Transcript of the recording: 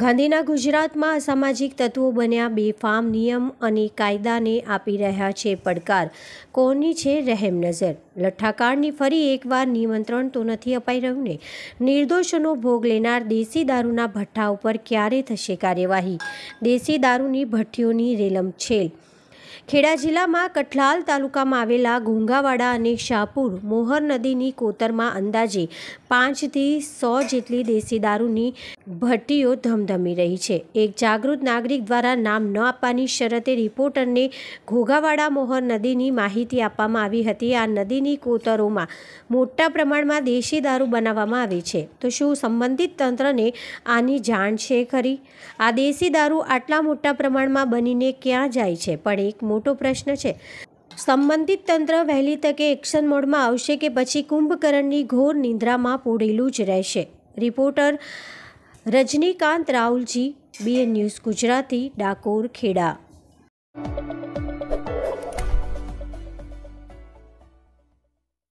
ગાંધીના ગુજરાતમાં અસામાજિક તત્વો બન્યા બેફામ નિયમ અને કાયદાને આપી રહ્યા છે પડકાર કોની છે રહેમ નજર લઠ્ઠાકાળની ફરી એકવાર નિમંત્રણ તો નથી અપાઈ રહ્યું ને નિર્દોષોનો ભોગ લેનાર દેશી દારૂના ભઠ્ઠા ઉપર ક્યારે થશે કાર્યવાહી દેશી દારૂની ભઠ્ઠીઓની રેલમ છેલ ખેડા જિલ્લામાં કઠલાલ તાલુકામાં આવેલા ઘોંઘાવાડા અને શાહપુર મોહર નદીની કોતરમાં અંદાજે પાંચથી સો જેટલી દેશી દારૂની ભટ્ટીઓ ધમધમી રહી છે એક જાગૃત નાગરિક દ્વારા નામ ન આપવાની શરતે રિપોર્ટરને ઘોઘાવાડા મોહર નદીની માહિતી આપવામાં આવી હતી આ નદીની કોતરોમાં મોટા પ્રમાણમાં દેશી દારૂ બનાવવામાં આવે છે તો શું સંબંધિત તંત્રને આની જાણ છે ખરી આ દેશી દારૂ આટલા મોટા પ્રમાણમાં બનીને ક્યાં જાય છે પણ એક મોટો પ્રશ્ન છે સંબંધિત તંત્ર વહેલી તકે એક્શન મોડમાં આવશે કે પછી કુંભકરણની ઘોર નિંદ્રામાં પૂરેલું જ રહેશે reporter Rajnikant Rahulji BN news Gujarati Dakor Kheda